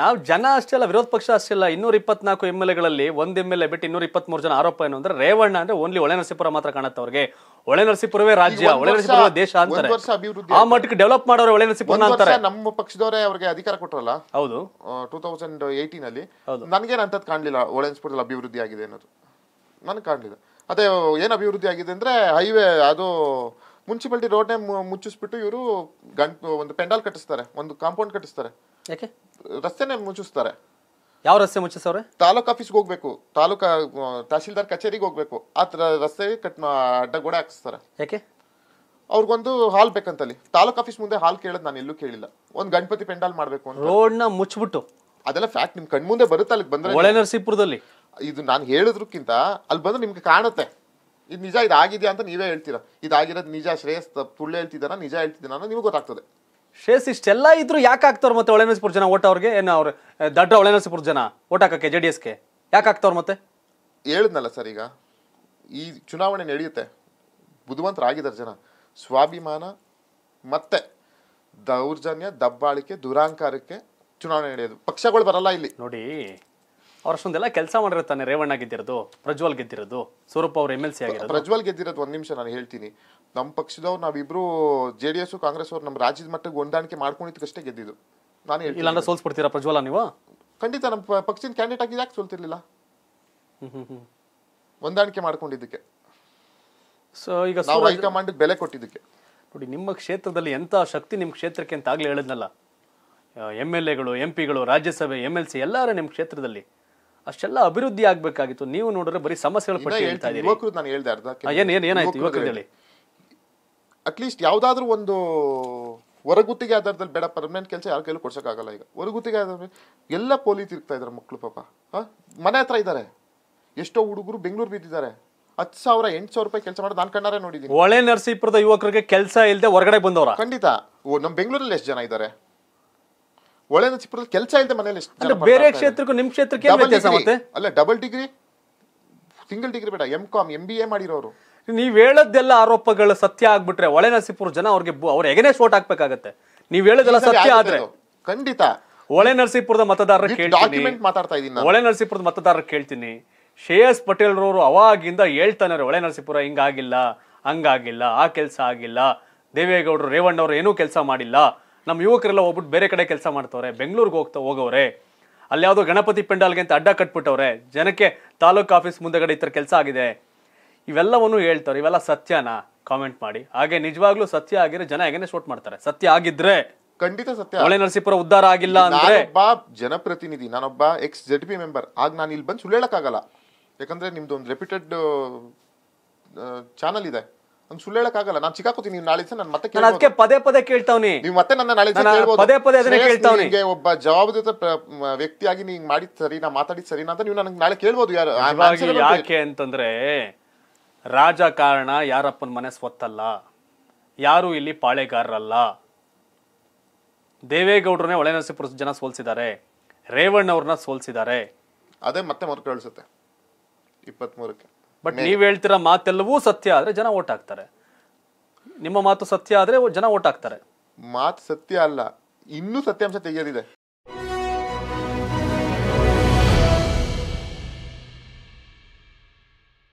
ನಾವು ಜನ ಅಷ್ಟೇ ಅಲ್ಲ ವಿರೋಧ ಪಕ್ಷ ಅಷ್ಟೇ ಅಲ್ಲ ಇನ್ನೂರ ಇಪ್ಪತ್ನಾಲ್ಕು ಎಮ್ ಎಲ್ ಎಗಳಲ್ಲಿ ಒಂದ್ ಎಮ್ ಎಲ್ ಎ ಬಿಟ್ಟು ಇನ್ನೂರ ಇಪ್ಪತ್ಮೂರು ಜನ ಆರೋಪ ಏನು ಅಂದ್ರೆ ರೇವಣ್ಣ ಅಂದ್ರೆ ಓನ್ಲಿ ಒಳೆ ನರಸೀಪುರ ಮಾತ್ರ ಕಾಣುತ್ತೆ ಅವ್ರಿಗೆ ಒಳೆ ನರಸೀಪುರವೇ ರಾಜ್ಯ ಒಳೆ ನರಸೀಪುರ ದೇಶ ಅಂತಾರೆ ಆ ಮಟ್ಟಕ್ಕೆ ಡೆವಲಪ್ ಮಾಡೋರು ಒಳೆ ನರಸೀಪುರ ಅಂತಾರೆ ನಮ್ಮ ಪಕ್ಷದವರೇ ಅವರಿಗೆ ಅಧಿಕಾರ ಕೊಟ್ಟರಲ್ಲ ಹೌದು ಟೂ ತೌಸಂಡ್ ಏಯ್ಟೀನ್ ಅಲ್ಲಿ ನನಗೇನು ಅಂತದ್ ಕಾಣಲಿಲ್ಲ ಒಳೆ ನರಸೀಪುರದಲ್ಲಿ ಅಭಿವೃದ್ಧಿ ಆಗಿದೆ ಅನ್ನೋದು ನನಗೆ ಕಾಣಲಿಲ್ಲ ಅದೇ ಏನು ಅಭಿವೃದ್ಧಿ ಆಗಿದೆ ಅಂದ್ರೆ ಹೈವೇ ಅದು ಮುನ್ಸಿಪಾಲಿಟಿ ರೋಡ್ನೇ ಮುಚ್ಚಿಸ್ಬಿಟ್ಟು ಇವರು ಗಂಟ್ ಒಂದು ಪೆಂಡಾಲ್ ಕಟ್ಟಿಸ್ತಾರೆ ಒಂದು ಕಾಂಪೌಂಡ್ ಕಟ್ಟಿಸ್ತಾರೆ ಯಾಕೆ ರಸ್ತೆನೇ ಮುಚ್ಚಿಸ್ತಾರೆ ಯಾವ ರಸ್ತೆ ಮುಚ್ಚಿಸವ್ರೆ ತಾಲೂಕ್ ಆಫೀಸ್ಗೆ ಹೋಗ್ಬೇಕು ತಾಲೂಕ ತಹಶೀಲ್ದಾರ್ ಕಚೇರಿಗೆ ಹೋಗ್ಬೇಕು ಆ ಥರ ರಸ್ತೆ ಕಟ್ ಅಡ್ಡಗೋಡೆ ಹಾಕಿಸ್ತಾರೆ ಯಾಕೆ ಅವ್ರಿಗೊಂದು ಹಾಲ್ ಬೇಕಂತಲ್ಲಿ ತಾಲೂಕ್ ಆಫೀಸ್ ಮುಂದೆ ಹಾಲ್ ಕೇಳದ್ ನಾನು ಎಲ್ಲೂ ಕೇಳಿಲ್ಲ ಒಂದು ಗಣಪತಿ ಪೆಂಡಾಲ್ ಮಾಡಬೇಕು ಅಂತ ನ ಮುಚ್ಚಿಬಿಟ್ಟು ಅದೆಲ್ಲ ಫ್ಯಾಕ್ಟ್ ನಿಮ್ ಮುಂದೆ ಬರುತ್ತೆ ಅಲ್ಲಿ ಬಂದ್ರೆ ಒಳೆ ನರಸೀಪುರದಲ್ಲಿ ಇದು ನಾನು ಹೇಳಿದ್ರಕ್ಕಿಂತ ಅಲ್ಲಿ ಬಂದ್ರೆ ನಿಮ್ಗೆ ಕಾಣುತ್ತೆ ಇದು ನಿಜ ಇದಾಗಿದೆಯಾ ಅಂತ ನೀವೇ ಹೇಳ್ತೀರಾ ಇದಾಗಿರೋದು ನಿಜ ಶ್ರೇಯಸ್ ಸುಳ್ಳು ಹೇಳ್ತಿದ್ದಾನ ನಿಜ ಹೇಳ್ತಿದ್ದಾನ ನಿಮಗೆ ಗೊತ್ತಾಗ್ತದೆ ಶೇಸ್ ಇಷ್ಟೆಲ್ಲ ಇದ್ರು ಯಾಕೆ ಆಗ್ತವ್ರು ಮತ್ತೆ ಒಳನಸಿಪುರ ಜನ ಓಟ್ ಅವ್ರಿಗೆ ಏನು ಅವ್ರು ದಡ್ಡ ಒಳನಸಿಪುರ ಜನ ಓಟ್ ಹಾಕಕ್ಕೆ ಜೆ ಡಿ ಎಸ್ಗೆ ಯಾಕೆ ಆಗ್ತವ್ರು ಮತ್ತೆ ಹೇಳಿದ್ನಲ್ಲ ಸರ್ ಈಗ ಈ ಚುನಾವಣೆ ನಡೆಯುತ್ತೆ ಆಗಿದ್ದಾರೆ ಜನ ಸ್ವಾಭಿಮಾನ ಮತ್ತೆ ದೌರ್ಜನ್ಯ ದಬ್ಬಾಳಿಕೆ ದುರಾಂಕಾರಕ್ಕೆ ಚುನಾವಣೆ ನಡೆಯೋದು ಪಕ್ಷಗಳು ಬರಲ್ಲ ಇಲ್ಲಿ ನೋಡಿ ಅವರಷ್ಟೊಂದೆಲ್ಲ ಕೆಲಸ ಮಾಡಿರ್ತಾನೆ ರೇವಣ್ಣ ಗೆದ್ದಿರೋದು ಪ್ರಜ್ವಲ್ ಗೆದ್ದಿರೋದು ಸೂರಪ್ಪ ಅವ್ರ ಎಮ್ ಎಲ್ ಸಿ ಆಗಿರೋದು ಪ್ರಜ್ವಲ್ ಗೆದ್ದಿರೋದು ಒಂದ್ ನಿಮಿಷ ನಾನು ಹೇಳ್ತೀನಿ ನಮ್ಮ ಪಕ್ಷದವ್ರು ನಾವಿಬ್ರು ಜೆ ಡಿ ಎಸ್ ಕಾಂಗ್ರೆಸ್ ಅವ್ರು ನಮ್ಮ ರಾಜ್ಯದ ಮಟ್ಟಿಗೆ ಹೊಂದಾಣಿಕೆ ಮಾಡ್ಕೊಂಡಿದ್ದಕ್ಕಷ್ಟೇ ಗೆದ್ದಿದ್ದು ನಾನು ಹೇಳ್ತೀನಿ ಇಲ್ಲಾಂದ್ರೆ ಸೋಲ್ಸ್ಬಿಡ್ತೀರಾ ಪ್ರಜ್ವಲ ನೀವು ಖಂಡಿತ ನಮ್ಮ ಪಕ್ಷದ ಕ್ಯಾಂಡಿಡೇಟ್ ಆಗಿ ಯಾಕೆ ಸೋಲ್ತಿರ್ಲಿಲ್ಲ ಹೊಂದಾಣಿಕೆ ಮಾಡ್ಕೊಂಡಿದ್ದಕ್ಕೆ ಸೊ ಈಗ ಹೈಕಮಾಂಡ್ ಬೆಲೆ ಕೊಟ್ಟಿದ್ದಕ್ಕೆ ನೋಡಿ ನಿಮ್ಮ ಕ್ಷೇತ್ರದಲ್ಲಿ ಎಂತ ಶಕ್ತಿ ನಿಮ್ಮ ಕ್ಷೇತ್ರಕ್ಕೆ ಅಂತ ಆಗ್ಲೇ ಹೇಳಿದ್ನಲ್ಲ ಎಮ್ ಎಲ್ ಎಗಳು ಎಂ ಪಿಗಳು ರಾಜ್ಯಸಭೆ ಎಮ್ ಎಲ್ ಸಿ ಎಲ್ಲರೂ ನಿಮ್ಮ ಕ್ಷೇತ್ರದಲ್ಲಿ ಅಷ್ಟೆಲ್ಲ ಅಭಿವೃದ್ಧಿ ಆಗ್ಬೇಕಾಗಿತ್ತು ನೀವು ನೋಡಿದ್ರೆ ಬರೀ ಸಮಸ್ಯೆಗಳ ಹೇಳ್ತಾ ಯುವಕರು ಏನು ಏನಾಯ್ತು ಅಟ್ಲೀಸ್ಟ್ ಯಾವ್ದಾದ್ರು ಒಂದು ಹೊರಗುತ್ತಿಗೆ ಆಧಾರದಲ್ಲಿ ಬೇಡ ಪರ್ಮನೆಂಟ್ ಕೆಲಸ ಯಾರ ಕೈಲೂ ಆಗಲ್ಲ ಈಗ ಹೊರಗುತ್ತಿಗೆ ಆಧಾರ ಎಲ್ಲ ಪೊಲೀಸ್ ಇರ್ತಾ ಇದಾರೆ ಮಕ್ಕಳು ಪಾಪ ಮನೆ ಹತ್ರ ಇದ್ದಾರೆ ಎಷ್ಟೋ ಹುಡುಗರು ಬೆಂಗಳೂರು ಬಿದ್ದಿದ್ದಾರೆ ಹತ್ತು ಸಾವಿರ ಎಂಟು ಸಾವಿರ ರೂಪಾಯಿ ಕೆಲಸ ಮಾಡೋದು ನಾನು ಕಣ್ಣಾರೆ ನೋಡಿದ್ದೀನಿ ಒಳ್ಳೆ ನರಸೀಪುರದ ಯುವಕರಿಗೆ ಕೆಲಸ ಇಲ್ಲದೆ ಹೊರಗಡೆ ಬಂದವರ ಖಂಡಿತ ನಮ್ಮ ಬೆಂಗಳೂರಲ್ಲಿ ಎಷ್ಟು ಜನ ಇದ್ದಾರೆ ಒಳನಸಿಪುರದಲ್ಲಿ ಕೆಲಸ ಇಲ್ಲದೆ ಮನೇಲಿ ಬೇರೆ ಕ್ಷೇತ್ರಕ್ಕೂ ನಿಮ್ಮ ಕ್ಷೇತ್ರಕ್ಕೆ ಕೆಲಸ ಅಲ್ಲ ಡಬಲ್ ಡಿಗ್ರಿ ಸಿಂಗಲ್ ಡಿಗ್ರಿ ಬೇಡ M com M B A ಮಾಡಿರೋರು ನೀವು ಹೇಳೋದೆಲ್ಲ ಆರೋಪಗಳು ಸತ್ಯ ಆಗ್ಬಿಟ್ರೆ ನರಸೀಪುರ ಜನ ಅವ್ರಿಗೆ ಅವ್ರ ಹೆಗನೆ ವೋಟ್ ಹಾಕ್ಬೇಕಾಗತ್ತೆ ನೀವ್ ಹೇಳೋದೆಲ್ಲ ಸತ್ಯ ಆದ್ರೆ ಖಂಡಿತ ಒಳೆ ನರಸೀಪುರದ ಮತದಾರರ ಡಾಕ್ಯುಮೆಂಟ್ ಮಾತಾಡ್ತಾ ಇದ್ದೀನಿ ಒಳೆ ನರಸೀಪುರದ ಮತದಾರರ ಕೇಳ್ತೀನಿ ಶ್ರೇಯಸ್ ಪಟೇಲ್ ರವರು ಅವಾಗಿಂದ ಹೇಳ್ತಾನೆ ಒಳೆ ನರಸೀಪುರ ಹಿಂಗಾಗಿಲ್ಲ ಹಂಗಾಗಿಲ್ಲ ಆ ಕೆಲಸ ಆಗಿಲ್ಲ ದೇವೇಗೌಡರು ರೇವಣ್ಣವರು ಏನೂ ಕೆಲಸ ಮಾಡಿಲ್ಲ ನಮ್ಮ ಯುವಕರೆಲ್ಲ ಹೋಗ್ಬಿಟ್ಟು ಬೇರೆ ಕಡೆ ಕೆಲಸ ಮಾಡ್ತವ್ರೆ ಬೆಂಗಳೂರಿಗೆ ಹೋಗ್ತಾ ಹೋಗೋವ್ರೆ ಅಲ್ಲಿ ಯಾವುದೋ ಗಣಪತಿ ಪೆಂಡಾಲ್ಗೆ ಅಂತ ಅಡ್ಡ ಕಟ್ಬಿಟ್ಟವ್ರೆ ಜನಕ್ಕೆ ತಾಲೂಕು ಆಫೀಸ್ ಮುಂದೆಗಡೆ ಈ ಥರ ಕೆಲಸ ಆಗಿದೆ ಇವೆಲ್ಲವನ್ನು ಹೇಳ್ತಾರೆ ಇವೆಲ್ಲ ಸತ್ಯನ ಕಾಮೆಂಟ್ ಮಾಡಿ ಹಾಗೆ ನಿಜವಾಗ್ಲೂ ಸತ್ಯ ಆಗಿರೋ ಜನ ಹೇಗೆ ಶೋಟ್ ಮಾಡ್ತಾರೆ ಸತ್ಯ ಆಗಿದ್ರೆ ಖಂಡಿತ ಸತ್ಯ ಮಳೆ ನರಸೀಪುರ ಉದ್ದಾರ ಆಗಿಲ್ಲ ಅಂದ್ರೆ ಜನಪ್ರತಿನಿಧಿ ನಾನೊಬ್ಬ ಎಕ್ಸ್ ಜೆಡ್ ಪಿ ಮೆಂಬರ್ ಆಗ ನಾನು ಇಲ್ಲಿ ಬಂದು ಸುಳ್ಳು ಯಾಕಂದ್ರೆ ನಿಮ್ದು ಒಂದು ರೆಪ್ಯೂಟೆಡ್ ಚಾನಲ್ ಇದೆ ನಾನು ಸುಳ್ಳು ಹೇಳಕ್ಕಾಗಲ್ಲ ನಾನು ಸಿಕ್ಕಾಕೋತೀನಿ ನೀವು ನಾಳೆ ನಾನು ಮತ್ತೆ ಅದಕ್ಕೆ ಪದೇ ಪದೇ ಕೇಳ್ತಾವ್ನಿ ನೀವು ಮತ್ತೆ ನನ್ನ ನಾಳೆ ಪದೇ ಪದೇ ಅದನ್ನ ನಿಮಗೆ ಒಬ್ಬ ಜವಾಬ್ದಾರಿತ ವ್ಯಕ್ತಿಯಾಗಿ ನೀವು ಮಾಡಿದ ಸರಿ ನಾ ಮಾತಾಡಿದ ಸರಿ ಅಂತ ನೀವು ನನಗೆ ನಾಳೆ ಕೇಳ್ಬೋದು ಯಾರು ಯಾಕೆ ಅಂತಂದ್ರೆ ರಾಜಕಾರಣ ಯಾರಪ್ಪನ ಮನೆ ಸ್ವತ್ತಲ್ಲ ಯಾರು ಇಲ್ಲಿ ಪಾಳೆಗಾರರಲ್ಲ ದೇವೇಗೌಡರನ್ನೇ ಒಳನರಸೀಪುರ ಜನ ಸೋಲ್ಸಿದ್ದಾರೆ ರೇವಣ್ಣ ಅವ್ರನ್ನ ಸೋಲ್ಸಿದ್ದಾರೆ ಅದೇ ಮತ್ತೆ ಮರು ಕಳಿಸುತ್ತೆ ಇಪ್ಪತ್ತ್ ಬಟ್ ನೀವ್ ಹೇಳ್ತಿರೋ ಮಾತೆಲ್ಲವೂ ಸತ್ಯ ಆದ್ರೆ ಜನ ಓಟ್ ಹಾಕ್ತಾರೆ ನಿಮ್ಮ ಮಾತು ಸತ್ಯ ಆದ್ರೆ ಜನ ಓಟ್ ಹಾಕ್ತಾರೆ ಮಾತು ಸತ್ಯ ಅಲ್ಲ ಇನ್ನೂ ಸತ್ಯಾಂಶ ತೆಗೆಯದಿದೆ